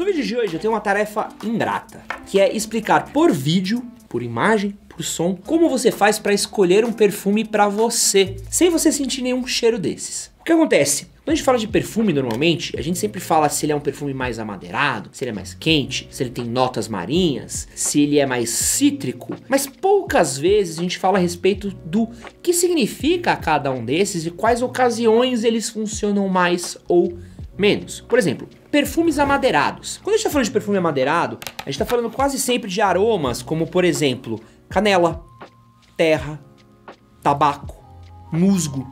No vídeo de hoje eu tenho uma tarefa ingrata, que é explicar por vídeo, por imagem, por som, como você faz para escolher um perfume para você, sem você sentir nenhum cheiro desses. O que acontece? Quando a gente fala de perfume normalmente, a gente sempre fala se ele é um perfume mais amadeirado, se ele é mais quente, se ele tem notas marinhas, se ele é mais cítrico, mas poucas vezes a gente fala a respeito do que significa cada um desses e quais ocasiões eles funcionam mais ou menos menos. Por exemplo, perfumes amadeirados. Quando a gente tá falando de perfume amadeirado, a gente tá falando quase sempre de aromas como, por exemplo, canela, terra, tabaco, musgo,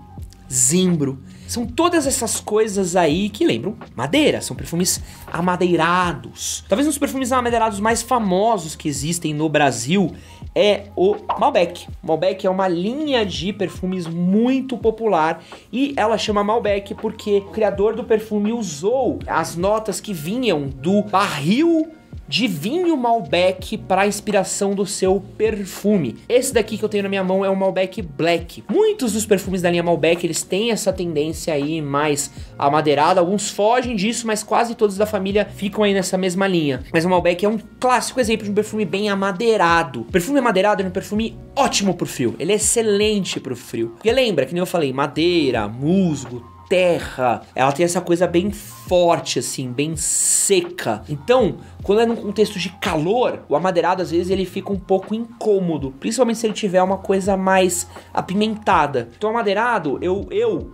zimbro. São todas essas coisas aí que lembram madeira, são perfumes amadeirados. Talvez um dos perfumes amadeirados mais famosos que existem no Brasil é o Malbec. Malbec é uma linha de perfumes muito popular e ela chama Malbec porque o criador do perfume usou as notas que vinham do barril de vinho Malbec para inspiração do seu perfume. Esse daqui que eu tenho na minha mão é o Malbec Black. Muitos dos perfumes da linha Malbec, eles têm essa tendência aí mais amadeirada, alguns fogem disso, mas quase todos da família ficam aí nessa mesma linha. Mas o Malbec é um clássico exemplo de um perfume bem amadeirado. O perfume amadeirado é um perfume ótimo pro frio, ele é excelente pro frio. E lembra, que nem eu falei, madeira, musgo, terra. Ela tem essa coisa bem forte, assim, bem seca. Então, quando é num contexto de calor, o amadeirado às vezes ele fica um pouco incômodo, principalmente se ele tiver uma coisa mais apimentada. Então, amadeirado, eu, eu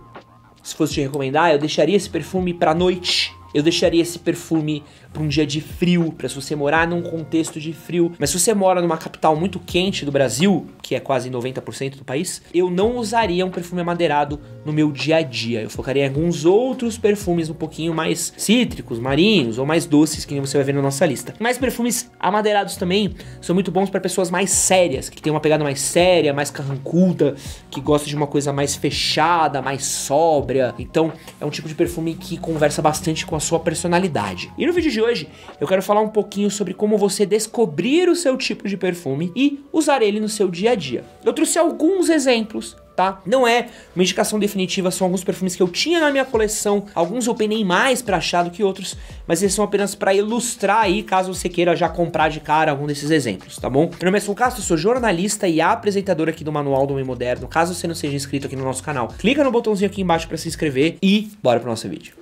se fosse te recomendar, eu deixaria esse perfume pra noite. Eu deixaria esse perfume para um dia de frio, para se você morar num contexto de frio. Mas se você mora numa capital muito quente do Brasil, que é quase 90% do país, eu não usaria um perfume amadeirado no meu dia a dia. Eu focaria em alguns outros perfumes um pouquinho mais cítricos, marinhos ou mais doces, que nem você vai ver na nossa lista. Mas perfumes amadeirados também são muito bons para pessoas mais sérias, que tem uma pegada mais séria, mais carrancuda, que gosta de uma coisa mais fechada, mais sóbria. Então, é um tipo de perfume que conversa bastante com a sua personalidade. E no vídeo de hoje eu quero falar um pouquinho sobre como você descobrir o seu tipo de perfume e usar ele no seu dia a dia. Eu trouxe alguns exemplos tá? Não é uma indicação definitiva, são alguns perfumes que eu tinha na minha coleção, alguns eu penei mais para achar do que outros, mas eles são apenas para ilustrar aí, caso você queira já comprar de cara algum desses exemplos, tá bom? Meu nome é Sul Castro, sou jornalista e apresentador aqui do Manual do Homem Moderno. Caso você não seja inscrito aqui no nosso canal, clica no botãozinho aqui embaixo para se inscrever e bora pro nosso vídeo.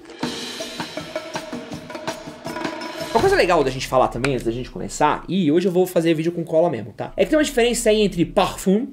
Uma coisa legal da gente falar também, antes da gente começar, e hoje eu vou fazer vídeo com cola mesmo, tá? É que tem uma diferença aí entre parfum,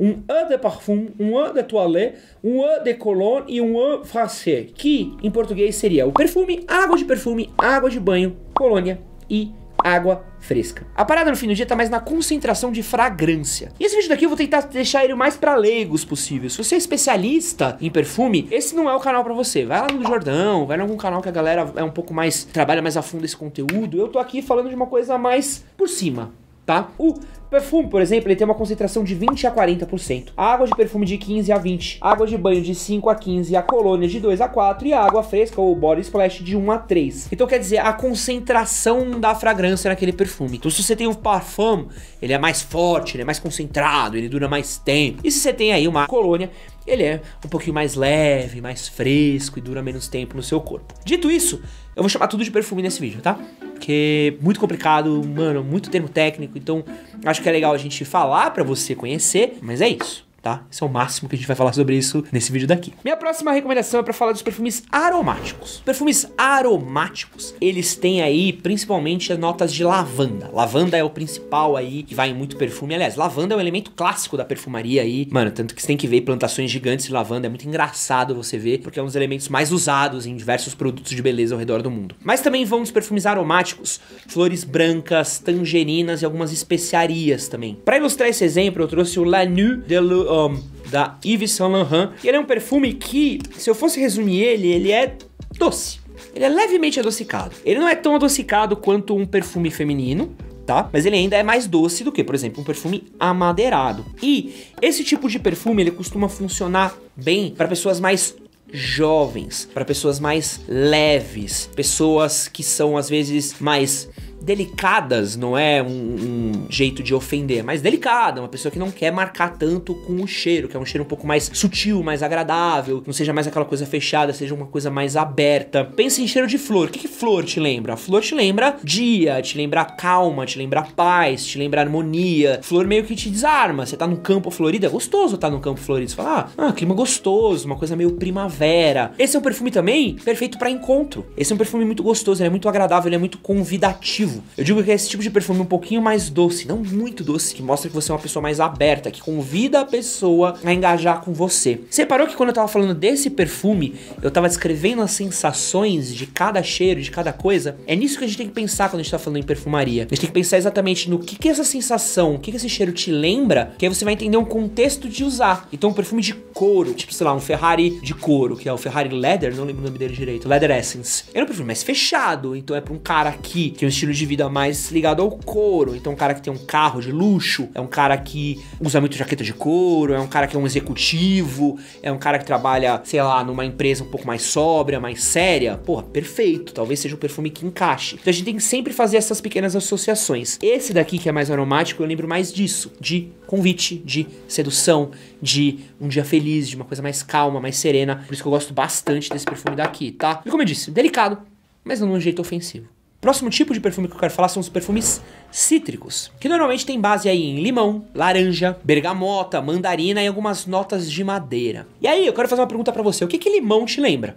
um eau de parfum, um eau de toilette, um eau de cologne e um eau français, que em português seria o perfume, água de perfume, água de banho, colônia e água fresca. A parada no fim do dia tá mais na concentração de fragrância. E esse vídeo daqui eu vou tentar deixar ele o mais para leigos possível. Se você é especialista em perfume, esse não é o canal para você. Vai lá no Jordão, vai em algum canal que a galera é um pouco mais trabalha mais a fundo esse conteúdo. Eu tô aqui falando de uma coisa mais por cima, tá? O Perfume, por exemplo, ele tem uma concentração de 20 a 40%. Água de perfume de 15 a 20. Água de banho de 5 a 15. A colônia de 2 a 4. E a água fresca ou body splash de 1 a 3. Então quer dizer, a concentração da fragrância naquele perfume. Então se você tem um parfum, ele é mais forte, ele é mais concentrado, ele dura mais tempo. E se você tem aí uma colônia, ele é um pouquinho mais leve, mais fresco e dura menos tempo no seu corpo. Dito isso, eu vou chamar tudo de perfume nesse vídeo, tá? Porque é muito complicado, mano, muito termo técnico, então acho que é legal a gente falar para você conhecer, mas é isso tá? Esse é o máximo que a gente vai falar sobre isso nesse vídeo daqui. Minha próxima recomendação é para falar dos perfumes aromáticos. Perfumes aromáticos, eles têm aí principalmente as notas de lavanda. Lavanda é o principal aí que vai em muito perfume. Aliás, lavanda é um elemento clássico da perfumaria aí. Mano, tanto que você tem que ver plantações gigantes de lavanda. É muito engraçado você ver, porque é um dos elementos mais usados em diversos produtos de beleza ao redor do mundo. Mas também vão os perfumes aromáticos, flores brancas, tangerinas e algumas especiarias também. Para ilustrar esse exemplo, eu trouxe o Lanu de Lu um, da Yves Saint Laurent. E ele é um perfume que, se eu fosse resumir ele, ele é doce. Ele é levemente adocicado. Ele não é tão adocicado quanto um perfume feminino, tá? Mas ele ainda é mais doce do que, por exemplo, um perfume amadeirado. E esse tipo de perfume ele costuma funcionar bem para pessoas mais jovens, para pessoas mais leves, pessoas que são às vezes mais delicadas, não é um, um, jeito de ofender, mas delicada, uma pessoa que não quer marcar tanto com o cheiro, que é um cheiro um pouco mais sutil, mais agradável, não seja mais aquela coisa fechada, seja uma coisa mais aberta. pensa em cheiro de flor. O que, que flor te lembra? flor te lembra dia, te lembra calma, te lembra paz, te lembra harmonia. Flor meio que te desarma. Você tá num campo florido, é gostoso tá num campo florido. Você fala, ah, ah clima gostoso, uma coisa meio primavera. Esse é um perfume também perfeito para encontro. Esse é um perfume muito gostoso, ele é muito agradável, ele é muito convidativo. Eu digo que é esse tipo de perfume um pouquinho mais doce, não muito doce, que mostra que você é uma pessoa mais aberta, que convida a pessoa a engajar com você. Você reparou que quando eu tava falando desse perfume, eu tava descrevendo as sensações de cada cheiro, de cada coisa? É nisso que a gente tem que pensar quando a gente tá falando em perfumaria. A gente tem que pensar exatamente no que que é essa sensação, o que que esse cheiro te lembra, que aí você vai entender um contexto de usar. Então um perfume de couro, tipo, sei lá, um Ferrari de couro, que é o Ferrari Leather, não lembro o nome dele direito, Leather Essence. Era é um perfume mais fechado, então é pra um cara aqui, que é um estilo de de vida mais ligado ao couro. Então, um cara que tem um carro de luxo, é um cara que usa muito jaqueta de couro, é um cara que é um executivo, é um cara que trabalha, sei lá, numa empresa um pouco mais sóbria, mais séria. Porra, perfeito. Talvez seja o um perfume que encaixe. Então, a gente tem que sempre fazer essas pequenas associações. Esse daqui, que é mais aromático, eu lembro mais disso: de convite, de sedução, de um dia feliz, de uma coisa mais calma, mais serena. Por isso que eu gosto bastante desse perfume daqui, tá? E como eu disse, delicado, mas não de um jeito ofensivo. Próximo tipo de perfume que eu quero falar são os perfumes cítricos, que normalmente tem base aí em limão, laranja, bergamota, mandarina e algumas notas de madeira. E aí, eu quero fazer uma pergunta para você. O que que limão te lembra?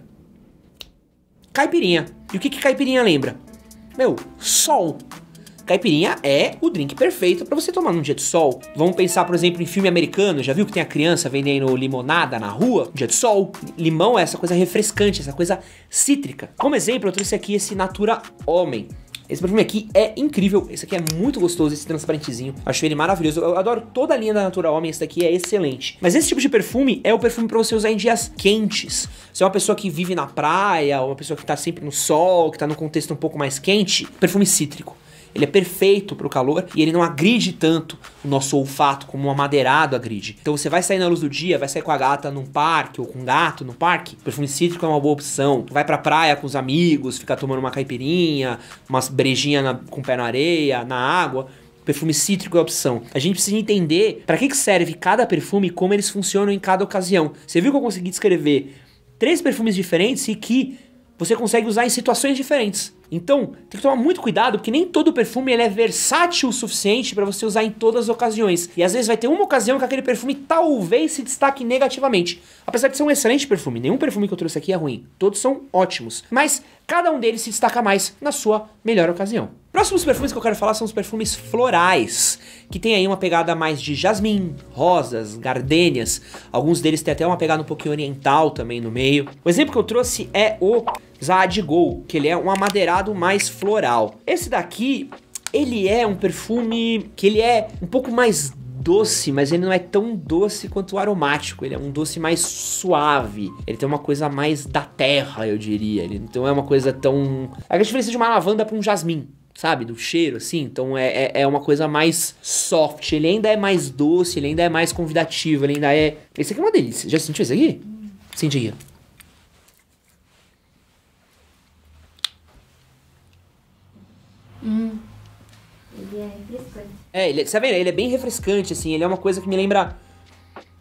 Caipirinha. E o que que caipirinha lembra? Meu, sol. Caipirinha é o drink perfeito para você tomar num dia de sol. Vamos pensar, por exemplo, em filme americano. Já viu que tem a criança vendendo limonada na rua? Dia de sol. Limão é essa coisa refrescante, essa coisa cítrica. Como exemplo, eu trouxe aqui esse Natura Homem. Esse perfume aqui é incrível, esse aqui é muito gostoso, esse transparentezinho. Achei ele maravilhoso. Eu adoro toda a linha da Natura Homem, esse daqui é excelente. Mas esse tipo de perfume é o perfume para você usar em dias quentes. Se é uma pessoa que vive na praia, ou uma pessoa que tá sempre no sol, que tá num contexto um pouco mais quente, perfume cítrico ele é perfeito para o calor e ele não agride tanto o nosso olfato como o amadeirado agride. Então você vai sair na luz do dia, vai sair com a gata num parque ou com um gato no parque, perfume cítrico é uma boa opção. Vai a praia com os amigos, fica tomando uma caipirinha, umas brejinha na, com o pé na areia, na água. Perfume cítrico é a opção. A gente precisa entender para que, que serve cada perfume e como eles funcionam em cada ocasião. Você viu que eu consegui descrever três perfumes diferentes e que você consegue usar em situações diferentes. Então, tem que tomar muito cuidado, porque nem todo perfume ele é versátil o suficiente para você usar em todas as ocasiões. E às vezes vai ter uma ocasião que aquele perfume talvez se destaque negativamente. Apesar de ser um excelente perfume, nenhum perfume que eu trouxe aqui é ruim. Todos são ótimos. Mas cada um deles se destaca mais na sua melhor ocasião. Próximos perfumes que eu quero falar são os perfumes florais, que tem aí uma pegada mais de jasmim, rosas, gardênias. Alguns deles têm até uma pegada um pouquinho oriental também no meio. O exemplo que eu trouxe é o Zadigol, Gol, que ele é um amadeirado mais floral. Esse daqui, ele é um perfume que ele é um pouco mais doce, mas ele não é tão doce quanto o aromático. Ele é um doce mais suave. Ele tem uma coisa mais da terra, eu diria. Ele não é uma coisa tão. A diferença de uma lavanda para um jasmim. Sabe, do cheiro, assim, então é, é, é, uma coisa mais soft, ele ainda é mais doce, ele ainda é mais convidativo, ele ainda é... Esse aqui é uma delícia, já sentiu esse aqui? Senti aqui. ele é refrescante. É, ele, é, você tá Ele é bem refrescante, assim. Ele é uma coisa que me lembra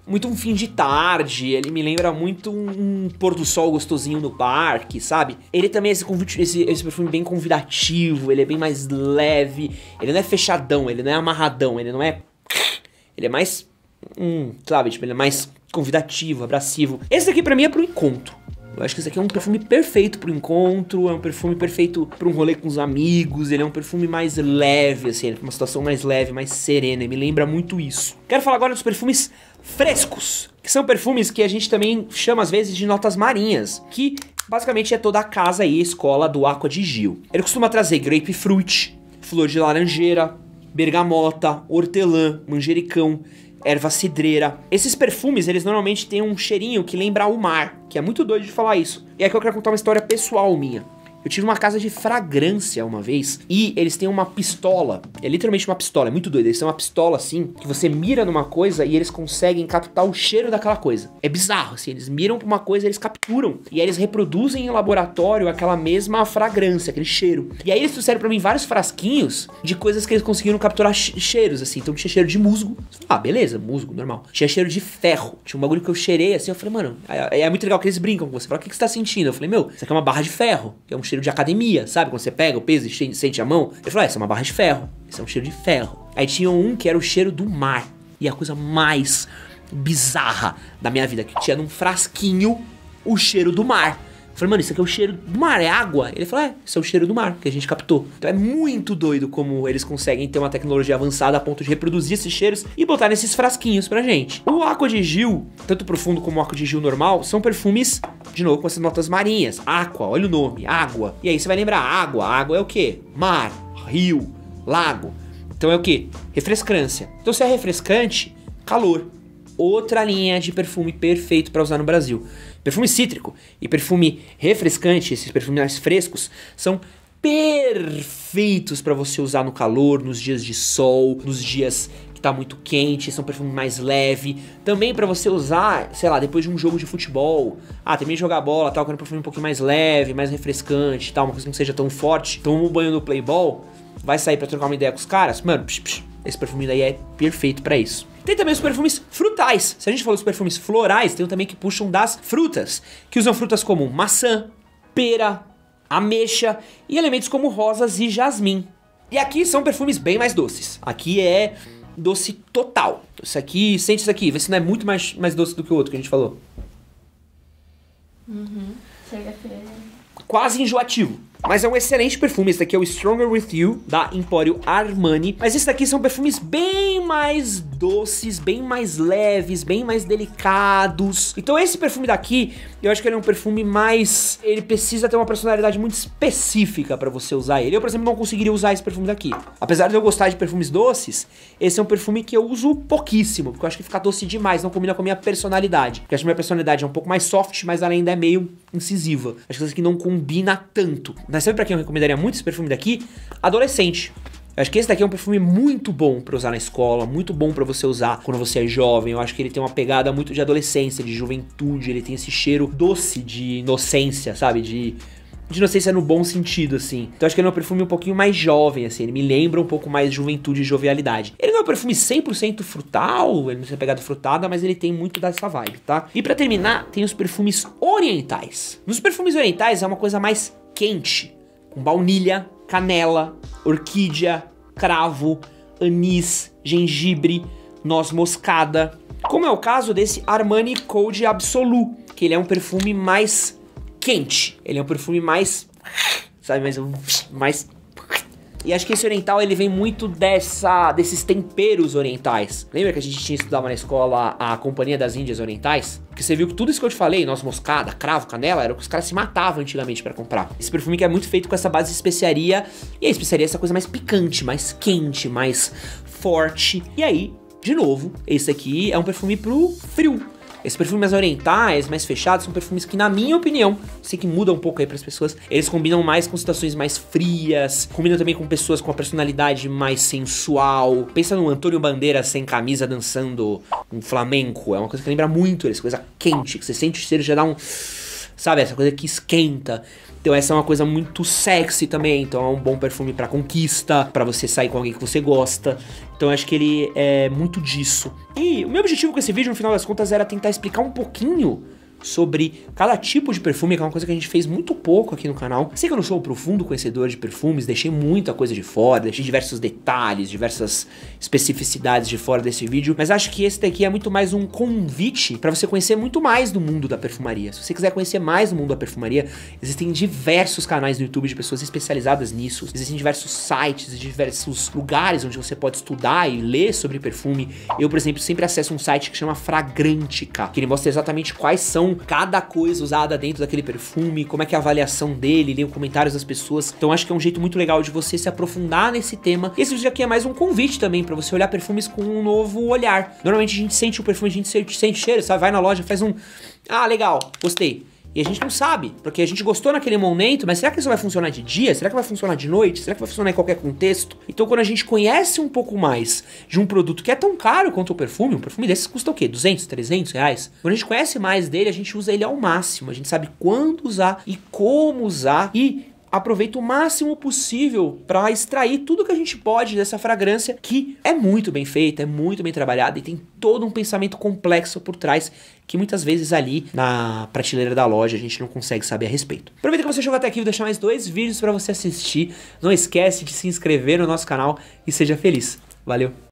muito um fim de tarde, ele me lembra muito um, pôr do sol gostosinho no parque, sabe? Ele também é esse, esse, esse, perfume bem convidativo, ele é bem mais leve, ele não é fechadão, ele não é amarradão, ele não é... Ele é mais... Hum, sabe? Tipo, ele é mais convidativo, abrasivo. Esse aqui pra mim é pro encontro. Eu acho que esse aqui é um perfume perfeito pro encontro, é um perfume perfeito para um rolê com os amigos, ele é um perfume mais leve, assim, é uma situação mais leve, mais serena, me lembra muito isso. Quero falar agora dos perfumes frescos, que são perfumes que a gente também chama às vezes de notas marinhas, que basicamente é toda a casa e a escola do Aqua de Gil. Ele costuma trazer grapefruit, flor de laranjeira, bergamota, hortelã, manjericão erva cidreira. Esses perfumes, eles normalmente têm um cheirinho que lembra o mar, que é muito doido de falar isso. E aqui é eu quero contar uma história pessoal minha. Eu tive uma casa de fragrância uma vez e eles têm uma pistola. É literalmente uma pistola, é muito doido. Eles têm uma pistola assim que você mira numa coisa e eles conseguem captar o cheiro daquela coisa. É bizarro, assim. Eles miram pra uma coisa, eles capturam e aí eles reproduzem em laboratório aquela mesma fragrância, aquele cheiro. E aí eles trouxeram para mim vários frasquinhos de coisas que eles conseguiram capturar cheiros, assim. Então tinha cheiro de musgo. Ah, beleza, musgo, normal. Tinha cheiro de ferro. Tinha um bagulho que eu cheirei assim. Eu falei, mano, é, é muito legal que eles brincam com você. Fala, o que, que você tá sentindo? Eu falei, meu, isso aqui é uma barra de ferro. É um cheiro de academia, sabe? Quando você pega o peso e sente a mão. Ele falou, ah, essa é uma barra de ferro, esse é um cheiro de ferro. Aí tinha um que era o cheiro do mar. E a coisa mais bizarra da minha vida, que tinha num frasquinho o cheiro do mar. Eu falei, mano, isso aqui é o cheiro do mar, é água. Ele falou, é, isso é o cheiro do mar que a gente captou. Então é muito doido como eles conseguem ter uma tecnologia avançada a ponto de reproduzir esses cheiros e botar nesses frasquinhos pra gente. O Aqua de Gil, tanto profundo como o Aqua de Gil normal, são perfumes de novo com essas notas marinhas. Aqua, olha o nome, água. E aí você vai lembrar, água, água é o quê? Mar, rio, lago. Então é o que? Refrescância. Então se é refrescante, calor. Outra linha de perfume perfeito para usar no Brasil. Perfume cítrico e perfume refrescante, esses perfumes mais frescos, são perfeitos para você usar no calor, nos dias de sol, nos dias que tá muito quente, são é perfumes mais leve. Também para você usar, sei lá, depois de um jogo de futebol. Ah, também jogar bola, tal, quero um perfume um pouquinho mais leve, mais refrescante, tal, uma coisa que não seja tão forte. Toma então, um banho no Playboy, vai sair para trocar uma ideia com os caras. Mano, psh, psh, esse perfume daí é perfeito para isso. Tem também os perfumes frutais. Se a gente falou dos perfumes florais, tem também que puxam das frutas, que usam frutas como maçã, pera, ameixa e elementos como rosas e jasmim. E aqui são perfumes bem mais doces. Aqui é doce total. Isso aqui, sente isso aqui, vê se não é muito mais, mais doce do que o outro que a gente falou. Uhum. Quase enjoativo. Mas é um excelente perfume. Esse daqui é o Stronger With You, da Empório Armani. Mas esses daqui são perfumes bem mais doces, bem mais leves, bem mais delicados. Então esse perfume daqui, eu acho que ele é um perfume mais... Ele precisa ter uma personalidade muito específica para você usar ele. Eu, por exemplo, não conseguiria usar esse perfume daqui. Apesar de eu gostar de perfumes doces, esse é um perfume que eu uso pouquíssimo, porque eu acho que fica doce demais, não combina com a minha personalidade. Porque acho que minha personalidade é um pouco mais soft, mas ela ainda é meio incisiva. Acho que isso aqui não combina tanto. Mas sabe pra quem eu recomendaria muito esse perfume daqui? Adolescente. Eu acho que esse daqui é um perfume muito bom para usar na escola, muito bom para você usar quando você é jovem. Eu acho que ele tem uma pegada muito de adolescência, de juventude, ele tem esse cheiro doce de inocência, sabe? De de inocência no bom sentido, assim. Então acho que ele é um perfume um pouquinho mais jovem, assim. Ele me lembra um pouco mais juventude e jovialidade. Ele não é um perfume 100% frutal, ele não tem pegada frutada, mas ele tem muito dessa vibe, tá? E para terminar, tem os perfumes orientais. Nos perfumes orientais é uma coisa mais quente, com baunilha, canela, orquídea, cravo, anis, gengibre, noz moscada. Como é o caso desse Armani Code Absolu, que ele é um perfume mais quente. Ele é um perfume mais sabe, mais mais e acho que esse oriental ele vem muito dessa desses temperos orientais. Lembra que a gente tinha estudado na escola a Companhia das Índias Orientais? Porque você viu que tudo isso que eu te falei, nossa moscada, cravo, canela, era o que os caras se matavam antigamente para comprar. Esse perfume que é muito feito com essa base de especiaria, e a especiaria é essa coisa mais picante, mais quente, mais forte. E aí, de novo, esse aqui é um perfume pro frio. Esses perfumes mais orientais, mais fechados, são perfumes que, na minha opinião, sei que muda um pouco aí para as pessoas, eles combinam mais com situações mais frias, combinam também com pessoas com a personalidade mais sensual. Pensa no Antônio Bandeira sem camisa dançando um flamenco, é uma coisa que lembra muito eles, coisa quente, que você sente o cheiro já dá um sabe? Essa coisa que esquenta. Então essa é uma coisa muito sexy também, então é um bom perfume para conquista, para você sair com alguém que você gosta. Então acho que ele é muito disso. E o meu objetivo com esse vídeo, no final das contas, era tentar explicar um pouquinho sobre cada tipo de perfume, que é uma coisa que a gente fez muito pouco aqui no canal. Sei que eu não sou um profundo conhecedor de perfumes, deixei muita coisa de fora, deixei diversos detalhes, diversas especificidades de fora desse vídeo, mas acho que esse daqui é muito mais um convite para você conhecer muito mais do mundo da perfumaria. Se você quiser conhecer mais do mundo da perfumaria, existem diversos canais no YouTube de pessoas especializadas nisso, existem diversos sites, diversos lugares onde você pode estudar e ler sobre perfume. Eu, por exemplo, sempre acesso um site que chama Fragrantica, que ele mostra exatamente quais são então, cada coisa usada dentro daquele perfume, como é que é a avaliação dele, leiam comentários das pessoas. Então, acho que é um jeito muito legal de você se aprofundar nesse tema. Esse vídeo aqui é mais um convite também para você olhar perfumes com um novo olhar. Normalmente a gente sente o perfume, a gente sente, sente o cheiro, sabe? Vai na loja, faz um. Ah, legal, gostei. E a gente não sabe, porque a gente gostou naquele momento, mas será que isso vai funcionar de dia? Será que vai funcionar de noite? Será que vai funcionar em qualquer contexto? Então, quando a gente conhece um pouco mais de um produto que é tão caro quanto o perfume, um perfume desses custa o quê? 200, 300 reais? Quando a gente conhece mais dele, a gente usa ele ao máximo, a gente sabe quando usar e como usar e aproveita o máximo possível para extrair tudo que a gente pode dessa fragrância que é muito bem feita, é muito bem trabalhada e tem todo um pensamento complexo por trás que muitas vezes ali na prateleira da loja a gente não consegue saber a respeito. Aproveita que você chegou até aqui, vou deixar mais dois vídeos para você assistir. Não esquece de se inscrever no nosso canal e seja feliz. Valeu!